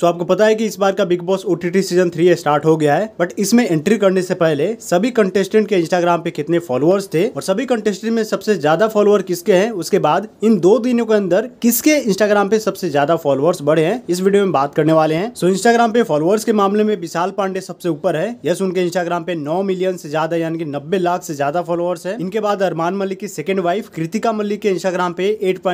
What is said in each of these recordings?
सो आपको पता है कि इस बार का Bigg Boss OTT season three start हो गया है बट इसमें एंट्री करने से पहले सभी कंटेस्टेंट के इंस्टाग्राम पे कितने फॉलोअर्स थे और सभी कंटेस्टेंट में सबसे ज्यादा फॉलोअर किसके हैं उसके बाद इन दो दिनों के अंदर किसके इंस्टाग्राम पे सबसे ज्यादा फॉलोअर्स बढ़े हैं इस वीडियो में बात करने वाले हैं सो so, इंस्टाग्राम पे फॉलोअर्स के मामले में विशाल पांडे सबसे ऊपर है यस उनके इंस्टाग्राम पे नौ मिलियन से ज्यादा यानी कि नब्बे लाख से ज्यादा फॉलोअर्स है इनके बाद अरमान मलिक की सेकंड वाइफ कृतिका मलिक के इंस्टाग्राम पे एट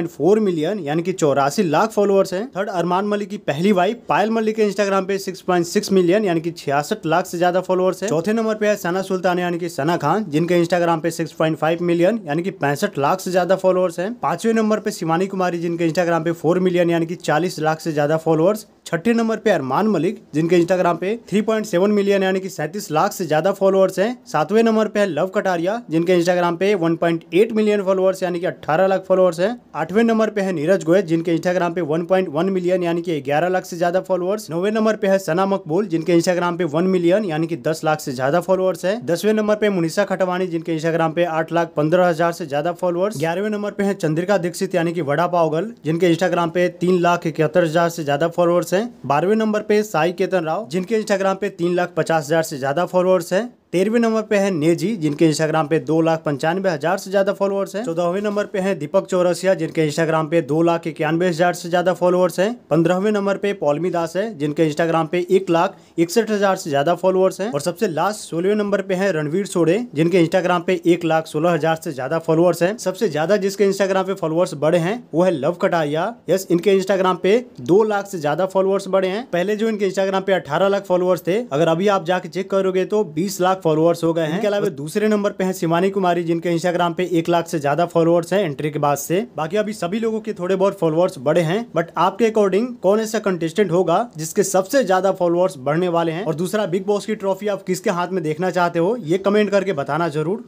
मिलियन यानी कि चौरासी लाख फॉलोअर्स है थर्ड अरमान मलिक की पहली वाइफ पायल मलिक के इंस्टाग्राम पे 6.6 मिलियन यानी कि छियासठ लाख से ज्यादा फॉलोअर्स है चौथे नंबर पे है सना सुल्तान यानी कि सना खान जिनके इंस्टाग्राम पे 6.5 मिलियन यानी कि पैंसठ लाख से ज्यादा फॉलोअर्स है पांचवें नंबर पे शिवानी कुमारी जिनके इंस्टाग्राम पे फोर मिलियन यानी कि चालीस लाख से ज्यादा फॉलोअर्स छठे नंबर पे अरमान मलिक जिनके इंस्टाग्राम पे 3.7 मिलियन यानी कि सैंतीस लाख से ज्यादा फॉलोअर्स हैं सातवें नंबर पे है लव कटारिया जिनके इंस्टाग्राम पे 1.8 मिलियन फॉलोअर्स यानी कि 18 लाख फॉलोअर्स हैं आठवें नंबर पे है नीरज गोयल जिनके इंस्टाग्राम पे 1.1 मिलियन यानी कि 11 लाख से ज्यादा फॉलोअर्स नौवे नंबर पे है सना मकबूल जिनके इंस्टाग्राम पे वन मिलियन यानी कि दस लाख से ज्यादा फॉलोअर्स है दसवें नंबर पे मुनिषा खटवानी जिनके इंस्टाग्राम पे आठ लाख पंद्रह हजार से ज्यादा फॉलोअर्स ग्यारहवें नंबर पे है चंद्रिका दीक्षित यानी कि वड़ा पावगल जिनके इंस्टाग्राम पे तीन लाख इकहत्तर हजार से ज्यादा फॉलोअर्स है हैं बारहवें नंबर पे साई केतन राव जिनके इंस्टाग्राम पे तीन लाख पचास हजार से ज्यादा फॉलोअर्स हैं तेरहवें नंबर पे है नेजी जिनके इंस्टाग्राम पे दो लाख पंचानवे हजार से ज्यादा फॉलोअर्स हैं चौदहवें नंबर पे है दीपक चौरसिया जिनके इंस्टाग्राम पे दो लाख इक्यानवे हजार से ज्यादा फॉलोअर्स हैं पंद्रहवें नंबर पे पॉलमी दास है जिनके इंस्टाग्राम पे एक लाख इकसठ हजार से ज्यादा फॉलोअर्स हैं और सबसे लास्ट सोलहवें नंबर पे है रणवीर सोड़े जिनके इंस्टाग्राम पे एक लाख सोलह हजार से ज्यादा फॉलोअर्स हैं सबसे ज्यादा जिसके इंस्टाग्राम पे फॉलोअर्स बड़े हैं वो है लव कटारिया यस इनके इंस्टाग्राम पे दो लाख से ज्यादा फॉलोअर्स बड़े हैं पहले जो इनके इंस्टाग्राम पे अठारह लाख फॉलोअर्स थे अगर अभी आप जाके चेक करोगे तो बीस लाख फॉलोअर्स हो गए हैं इनके अलावा दूसरे नंबर पे हैं शिवानी कुमारी जिनके इंस्टाग्राम पे एक लाख से ज्यादा फॉलोअर्स हैं एंट्री के बाद से बाकी अभी सभी लोगों के थोड़े बहुत फॉलोअर्स बड़े हैं बट आपके अकॉर्डिंग कौन ऐसा कंटेस्टेंट होगा जिसके सबसे ज्यादा फॉलोअर्स बढ़ने वाले हैं और दूसरा बिग बॉस की ट्रॉफी आप किसके हाथ में देखना चाहते हो ये कमेंट करके बताना जरूर